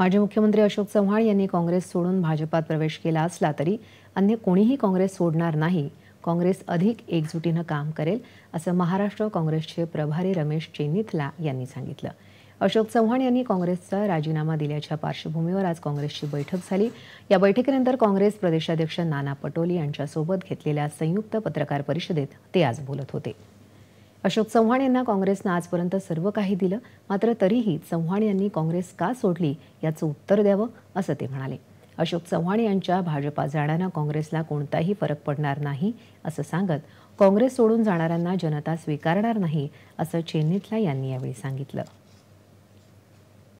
माजी मुख्यमंत्री अशोक चव्हाण यांनी काँग्रेस सोडून भाजपात प्रवेश केला असला तरी अन्य कोणीही काँग्रेस सोडणार नाही काँग्रेस अधिक एकजुटीनं काम करेल असं महाराष्ट्र काँग्रेसचे प्रभारी रमेश चेनिथला यांनी सांगितलं अशोक चव्हाण यांनी काँग्रेसचा राजीनामा दिल्याच्या पार्श्वभूमीवर आज काँग्रेसची बैठक झाली या बैठकीनंतर काँग्रेस प्रदेशाध्यक्ष नाना पटोले यांच्यासोबत घेतलेल्या संयुक्त पत्रकार परिषदेत ते आज बोलत होते अशोक चव्हाण यांना काँग्रेसनं आजपर्यंत सर्व काही दिलं मात्र तरीही चव्हाण यांनी काँग्रेस का सोडली याचं उत्तर द्यावं असं ते म्हणाले अशोक चव्हाण यांच्या भाजपा जाण्यानं काँग्रेसला कोणताही फरक पडणार नाही असं सांगत काँग्रेस सोडून जाणाऱ्यांना जनता स्वीकारणार नाही असं चेन्नितला यांनी यावेळी सांगितलं